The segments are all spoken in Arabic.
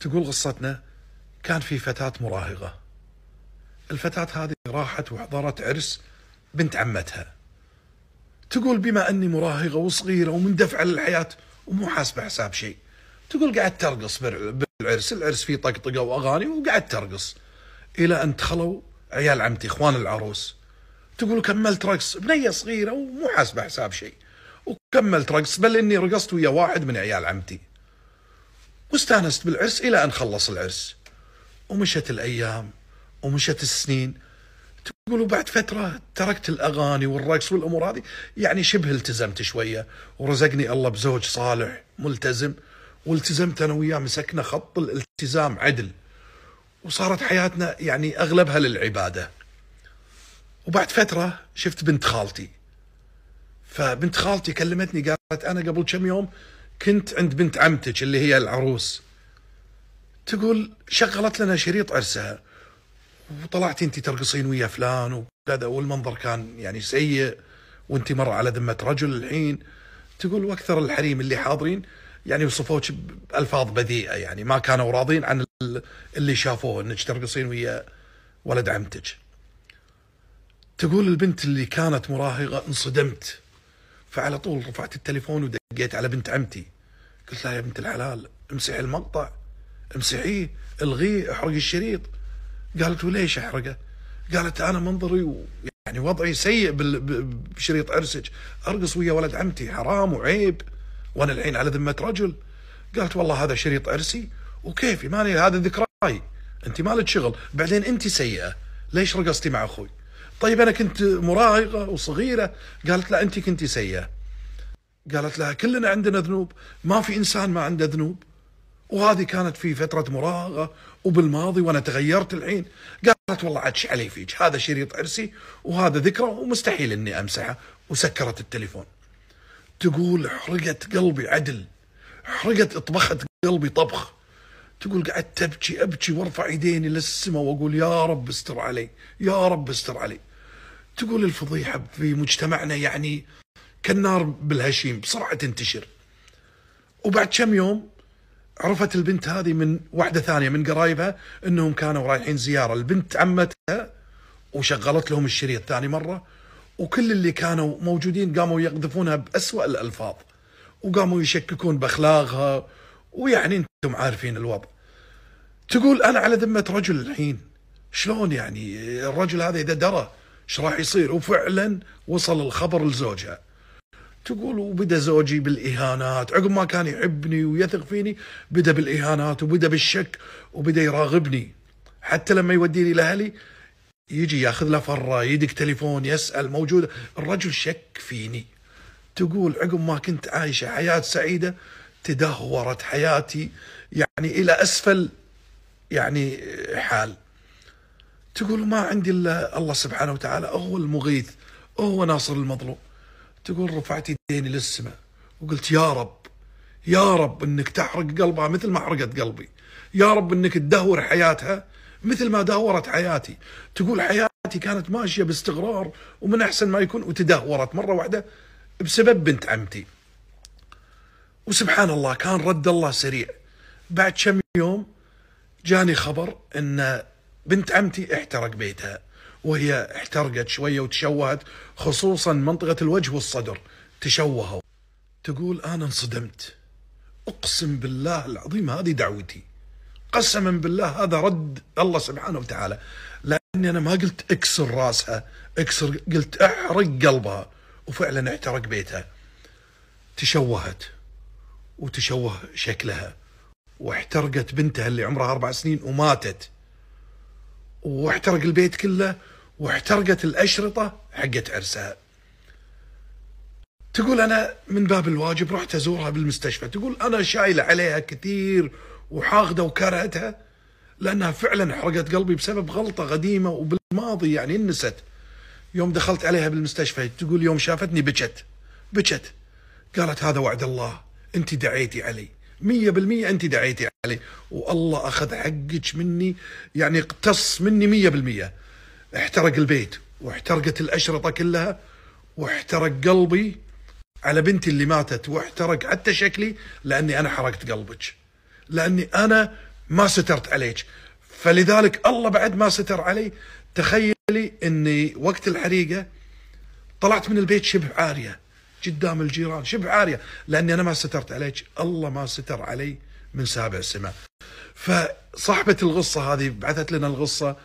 تقول قصتنا كان في فتاة مراهقة الفتاة هذه راحت وحضرت عرس بنت عمتها تقول بما أني مراهقة وصغيرة ومندفعة للحياة ومو حاسبة حساب شيء تقول قعدت ترقص بالعرس العرس فيه طقطقة وأغاني وقعدت ترقص إلى أن دخلوا عيال عمتي إخوان العروس تقول كملت رقص بنية صغيرة ومو حاسبة حساب شيء وكملت رقص بل إني رقصت ويا واحد من عيال عمتي واستانست بالعرس إلى أن خلص العرس ومشت الأيام ومشت السنين تقول وبعد فترة تركت الأغاني والرقص والأمور هذه يعني شبه التزمت شوية ورزقني الله بزوج صالح ملتزم والتزمت أنا وياه مسكنا خط الالتزام عدل وصارت حياتنا يعني أغلبها للعبادة وبعد فترة شفت بنت خالتي فبنت خالتي كلمتني قالت أنا قبل كم يوم كنت عند بنت عمتك اللي هي العروس تقول شغلت لنا شريط عرسها وطلعتي انت ترقصين ويا فلان وكذا والمنظر كان يعني سيء وانت مره على ذمه رجل الحين تقول واكثر الحريم اللي حاضرين يعني وصفوك بالفاظ بذيئه يعني ما كانوا راضين عن اللي شافوه انك ترقصين ويا ولد عمتك. تقول البنت اللي كانت مراهقه انصدمت فعلى طول رفعت التليفون ودي جيت على بنت عمتي قلت لها يا بنت الحلال امسحي المقطع امسحيه الغيه احرقي الشريط قالت وليش احرقه؟ قالت انا منظري و... يعني وضعي سيء بال... بشريط ارسج ارقص ويا ولد عمتي حرام وعيب وانا الحين على ذمه رجل قالت والله هذا شريط ارسي وكيفي ماني هذا ذكراي انت مالك شغل بعدين انت سيئه ليش رقصتي مع اخوي؟ طيب انا كنت مراهقه وصغيره قالت لا انت كنت سيئه قالت لها كلنا عندنا ذنوب ما في إنسان ما عنده ذنوب وهذه كانت في فترة مراهقة وبالماضي وأنا تغيرت الحين قالت والله عدش علي فيك هذا شريط عرسي وهذا ذكرى ومستحيل أني أمسحه وسكرت التليفون تقول حرقت قلبي عدل حرقت اطبخت قلبي طبخ تقول قعدت ابكي ابكي وارفع يديني للسماء واقول يا رب استر علي يا رب استر علي تقول الفضيحه في مجتمعنا يعني كالنار بالهشيم بسرعه تنتشر وبعد كم يوم عرفت البنت هذه من واحده ثانيه من قرايبها انهم كانوا رايحين زياره البنت عمتها وشغلت لهم الشريط ثاني مره وكل اللي كانوا موجودين قاموا يقذفونها بأسوأ الألفاظ وقاموا يشككون بأخلاقها ويعني أنتم عارفين الوضع تقول أنا على ذمة رجل الحين شلون يعني الرجل هذا إذا درى ايش راح يصير وفعلا وصل الخبر لزوجها تقول وبدا زوجي بالاهانات عقب ما كان يحبني ويثق فيني بدا بالاهانات وبدا بالشك وبدا يراغبني حتى لما يوديني لاهلي يجي ياخذ له فره يدق تليفون يسال موجود الرجل شك فيني تقول عقب ما كنت عايشه حياه سعيده تدهورت حياتي يعني الى اسفل يعني حال تقول ما عندي الا الله سبحانه وتعالى هو المغيث هو ناصر المظلوم تقول رفعت يديني للسماء وقلت يا رب يا رب انك تحرق قلبها مثل ما حرقت قلبي يا رب انك تدهور حياتها مثل ما دهورت حياتي تقول حياتي كانت ماشيه باستقرار ومن احسن ما يكون وتدهورت مره واحده بسبب بنت عمتي وسبحان الله كان رد الله سريع بعد كم يوم جاني خبر ان بنت عمتي احترق بيتها وهي احترقت شوية وتشوهت خصوصا منطقة الوجه والصدر تشوهوا تقول أنا انصدمت أقسم بالله العظيم هذه دعوتي قسما بالله هذا رد الله سبحانه وتعالى لأني أنا ما قلت اكسر راسها اكسر قلت احرق قلبها وفعلا احترق بيتها تشوهت وتشوه شكلها واحترقت بنتها اللي عمرها أربع سنين وماتت واحترق البيت كله واحترقت الأشرطة حقت عرسها تقول أنا من باب الواجب رحت أزورها بالمستشفى تقول أنا شايلة عليها كثير وحاقدة وكرهتها لأنها فعلا حرقت قلبي بسبب غلطة قديمة وبالماضي يعني نست يوم دخلت عليها بالمستشفى تقول يوم شافتني بكت بكت قالت هذا وعد الله انت دعيتي علي مية بالمية انت دعيتي علي والله اخذ حقك مني يعني اقتص مني مية بالمية احترق البيت واحترقت الأشرطة كلها واحترق قلبي على بنتي اللي ماتت واحترق حتى شكلي لأني أنا حرقت قلبك لأني أنا ما سترت عليك فلذلك الله بعد ما ستر علي تخيلي أني وقت الحريقة طلعت من البيت شبه عارية قدام الجيران شبه عارية لأني أنا ما سترت عليك الله ما ستر علي من سابع سماء فصاحبة الغصة هذه بعثت لنا الغصة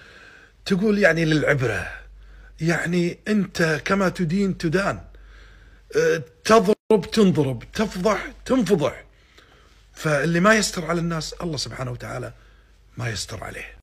تقول يعني للعبرة يعني أنت كما تدين تدان أه، تضرب تنضرب تفضح تنفضح فاللي ما يستر على الناس الله سبحانه وتعالى ما يستر عليه